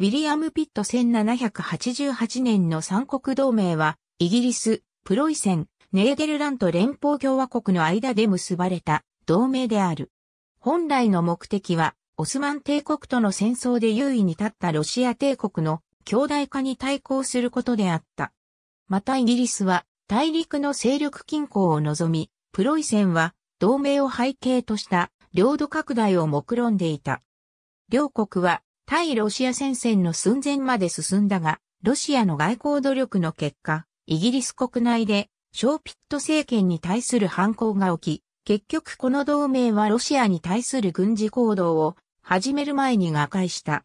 ウィリアム・ピット1788年の三国同盟は、イギリス、プロイセン、ネーデルラント連邦共和国の間で結ばれた同盟である。本来の目的は、オスマン帝国との戦争で優位に立ったロシア帝国の強大化に対抗することであった。またイギリスは大陸の勢力均衡を望み、プロイセンは同盟を背景とした領土拡大を目論んでいた。両国は対ロシア戦線の寸前まで進んだが、ロシアの外交努力の結果、イギリス国内でショーピット政権に対する反抗が起き、結局この同盟はロシアに対する軍事行動を始める前に瓦解した。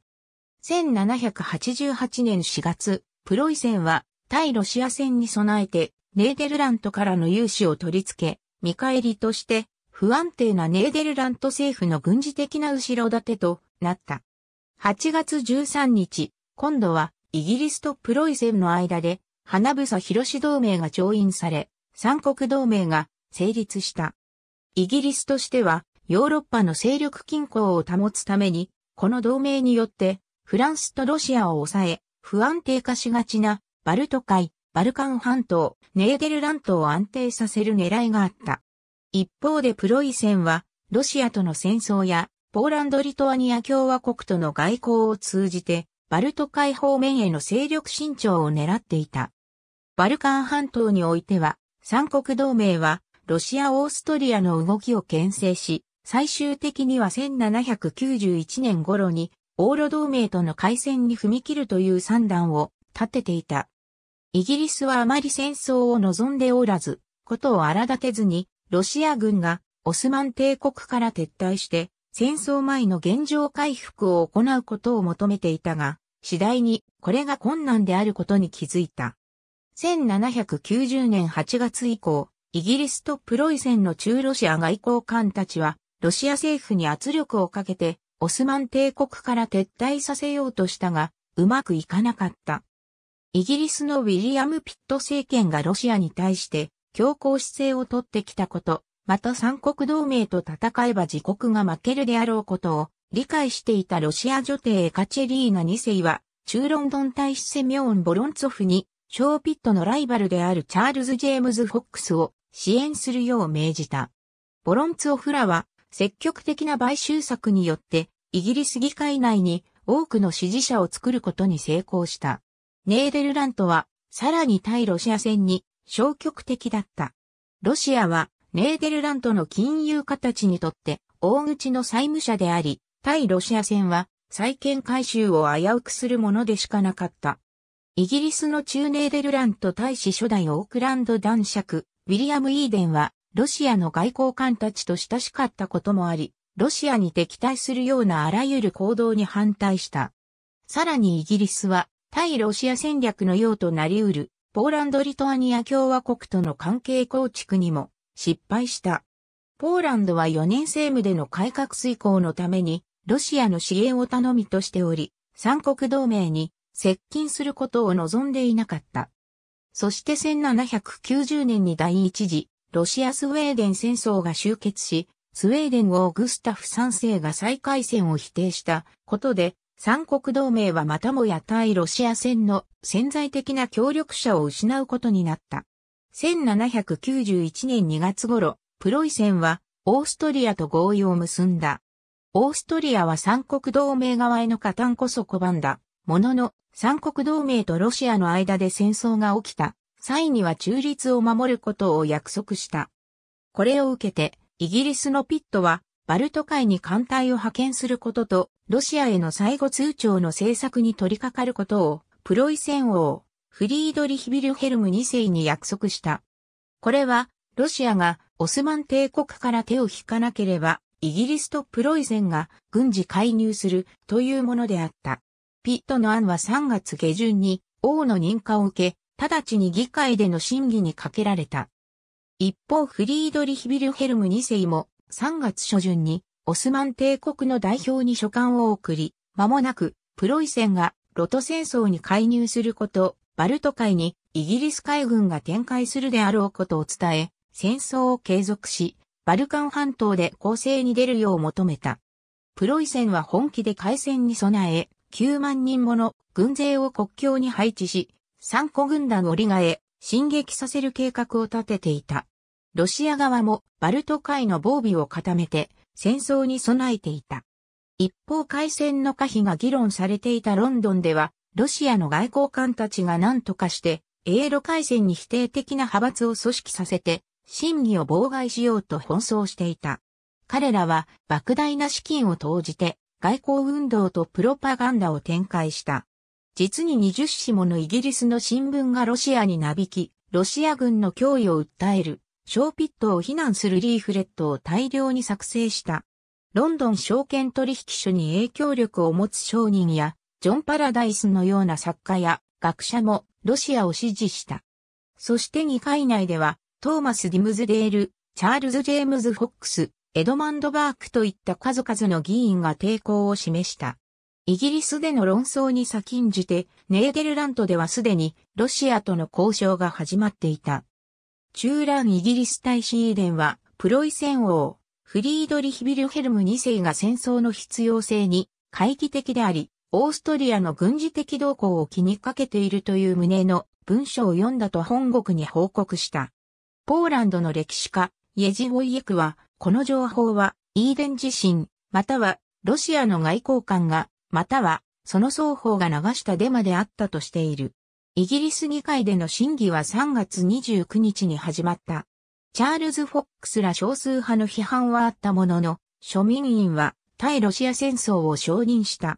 1788年4月、プロイセンは対ロシア戦に備えてネーデルラントからの融資を取り付け、見返りとして不安定なネーデルラント政府の軍事的な後ろ盾となった。8月13日、今度はイギリスとプロイセンの間で、花房広し同盟が調印され、三国同盟が成立した。イギリスとしては、ヨーロッパの勢力均衡を保つために、この同盟によって、フランスとロシアを抑え、不安定化しがちな、バルト海、バルカン半島、ネーデルラントを安定させる狙いがあった。一方でプロイセンは、ロシアとの戦争やポーランド・リトアニア共和国との外交を通じて、バルト海方面への勢力伸長を狙っていた。バルカン半島においては、三国同盟は、ロシア・オーストリアの動きを牽制し、最終的には1791年頃に、オーロ同盟との開戦に踏み切るという算段を立てていた。イギリスはあまり戦争を望んでおらず、ことを荒立てずに、ロシア軍がオスマン帝国から撤退して、戦争前の現状回復を行うことを求めていたが、次第にこれが困難であることに気づいた。1790年8月以降、イギリスとプロイセンの中ロシア外交官たちは、ロシア政府に圧力をかけて、オスマン帝国から撤退させようとしたが、うまくいかなかった。イギリスのウィリアム・ピット政権がロシアに対して強硬姿勢をとってきたこと、また三国同盟と戦えば自国が負けるであろうことを理解していたロシア女帝エカチェリーナ2世は、中ロンドン大使セミョン・ボロンツォフに、ショーピットのライバルであるチャールズ・ジェームズ・フォックスを支援するよう命じた。ボロンツォフらは、積極的な買収策によって、イギリス議会内に多くの支持者を作ることに成功した。ネーデルラントは、さらに対ロシア戦に消極的だった。ロシアは、ネーデルラントの金融家たちにとって大口の債務者であり、対ロシア戦は債権回収を危うくするものでしかなかった。イギリスの中ネーデルラント大使初代オークランド男爵、ウィリアム・イーデンは、ロシアの外交官たちと親しかったこともあり、ロシアに敵対するようなあらゆる行動に反対した。さらにイギリスは、対ロシア戦略のようとなり得る、ポーランド・リトアニア共和国との関係構築にも失敗した。ポーランドは4年政務での改革遂行のために、ロシアの支援を頼みとしており、三国同盟に接近することを望んでいなかった。そして1790年に第一次、ロシア・スウェーデン戦争が終結し、スウェーデンをグスタフ3世が再開戦を否定したことで、三国同盟はまたもや対ロシア戦の潜在的な協力者を失うことになった。1791年2月頃、プロイセンはオーストリアと合意を結んだ。オーストリアは三国同盟側への加担こそ拒んだ。ものの、三国同盟とロシアの間で戦争が起きた際には中立を守ることを約束した。これを受けて、イギリスのピットは、バルト海に艦隊を派遣することと、ロシアへの最後通帳の政策に取り掛かることを、プロイセン王、フリードリヒ・ビルヘルム2世に約束した。これは、ロシアがオスマン帝国から手を引かなければ、イギリスとプロイセンが軍事介入するというものであった。ピットの案は3月下旬に王の認可を受け、直ちに議会での審議にかけられた。一方フリードリヒ・ビルヘルム2世も3月初旬にオスマン帝国の代表に書簡を送り、間もなくプロイセンがロト戦争に介入することバルト海にイギリス海軍が展開するであろうことを伝え、戦争を継続し、バルカン半島で攻勢に出るよう求めた。プロイセンは本気で海戦に備え、9万人もの軍勢を国境に配置し、三個軍団折り替え、進撃させる計画を立てていた。ロシア側もバルト海の防備を固めて戦争に備えていた。一方海戦の可否が議論されていたロンドンではロシアの外交官たちが何とかして、英露海戦に否定的な派閥を組織させて、審議を妨害しようと奔走していた。彼らは莫大な資金を投じて、外交運動とプロパガンダを展開した。実に20紙ものイギリスの新聞がロシアになびき、ロシア軍の脅威を訴える、ショーピットを非難するリーフレットを大量に作成した。ロンドン証券取引所に影響力を持つ商人やジョン・パラダイスのような作家や学者もロシアを支持した。そして議会内では、トーマス・ディムズデール、チャールズ・ジェームズ・フォックス、エドマンド・バークといった数々の議員が抵抗を示した。イギリスでの論争に先んじて、ネーデルラントではすでにロシアとの交渉が始まっていた。中乱イギリス大使イーデンは、プロイセン王、フリードリヒ・ビルヘルム2世が戦争の必要性に懐疑的であり、オーストリアの軍事的動向を気にかけているという旨の文章を読んだと本国に報告した。ポーランドの歴史家、イェジウォイエクは、この情報は、イーデン自身、または、ロシアの外交官が、または、その双方が流したデマであったとしている。イギリス議会での審議は3月29日に始まった。チャールズ・フォックスら少数派の批判はあったものの、庶民員は対ロシア戦争を承認した。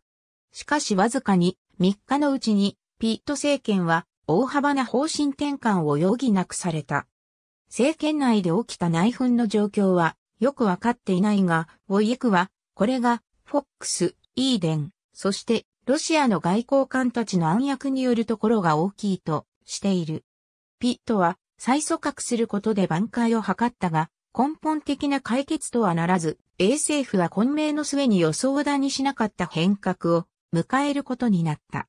しかしわずかに3日のうちにピット政権は大幅な方針転換を余儀なくされた。政権内で起きた内紛の状況はよくわかっていないが、ウォイエクはこれがフォックス、イーデン、そしてロシアの外交官たちの暗躍によるところが大きいとしている。ピットは再組閣することで挽回を図ったが、根本的な解決とはならず、A 政府は混迷の末に予想だにしなかった変革を迎えることになった。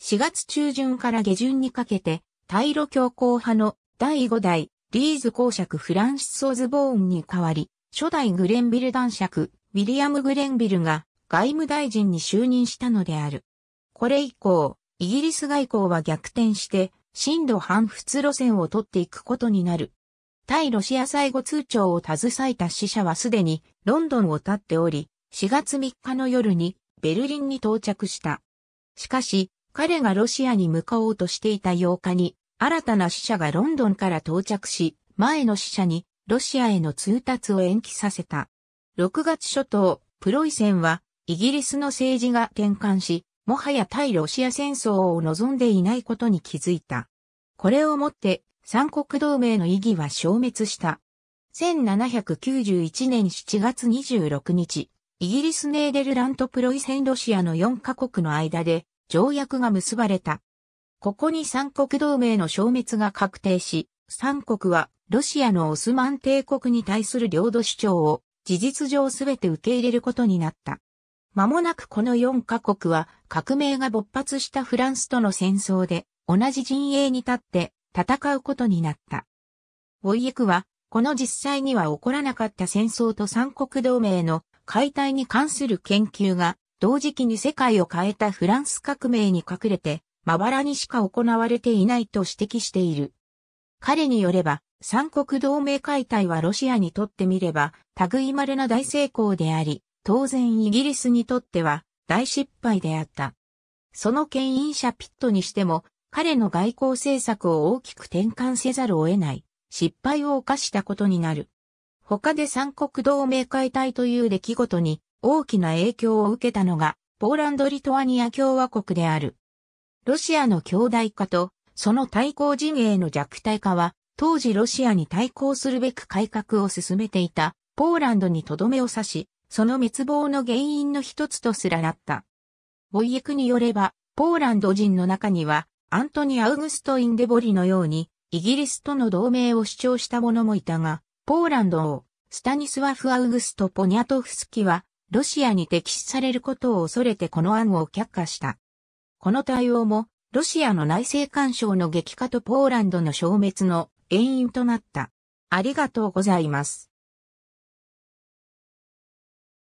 4月中旬から下旬にかけて、対ロ強硬派の第5代リーズ公爵フランシス・オズボーンに代わり、初代グレンビル男爵、ウィリアム・グレンビルが外務大臣に就任したのである。これ以降、イギリス外交は逆転して、深度反仏路線を取っていくことになる。対ロシア最後通帳を携えた死者はすでにロンドンを立っており、4月3日の夜にベルリンに到着した。しかし、彼がロシアに向かおうとしていた8日に、新たな死者がロンドンから到着し、前の死者にロシアへの通達を延期させた。6月初頭、プロイセンはイギリスの政治が転換し、もはや対ロシア戦争を望んでいないことに気づいた。これをもって三国同盟の意義は消滅した。1791年7月26日、イギリスネーデルラントプロイセンロシアの4カ国の間で条約が結ばれた。ここに三国同盟の消滅が確定し、三国はロシアのオスマン帝国に対する領土主張を事実上すべて受け入れることになった。間もなくこの4カ国は革命が勃発したフランスとの戦争で同じ陣営に立って戦うことになった。ウォイエクはこの実際には起こらなかった戦争と三国同盟の解体に関する研究が同時期に世界を変えたフランス革命に隠れてまばらにしか行われていないと指摘している。彼によれば、三国同盟解体はロシアにとってみれば、類稀な大成功であり、当然イギリスにとっては大失敗であった。その牽引者ピットにしても、彼の外交政策を大きく転換せざるを得ない、失敗を犯したことになる。他で三国同盟解体という出来事に大きな影響を受けたのが、ポーランド・リトアニア共和国である。ロシアの強大化と、その対抗陣営の弱体化は、当時ロシアに対抗するべく改革を進めていた、ポーランドにとどめを刺し、その滅亡の原因の一つとすらなった。ボイエクによれば、ポーランド人の中には、アントニ・アウグスト・インデボリのように、イギリスとの同盟を主張した者もいたが、ポーランド王、スタニスワフ・アウグスト・ポニャトフスキは、ロシアに敵視されることを恐れてこの案を却下した。この対応も、ロシアの内政干渉の激化とポーランドの消滅の遠因となった。ありがとうございます。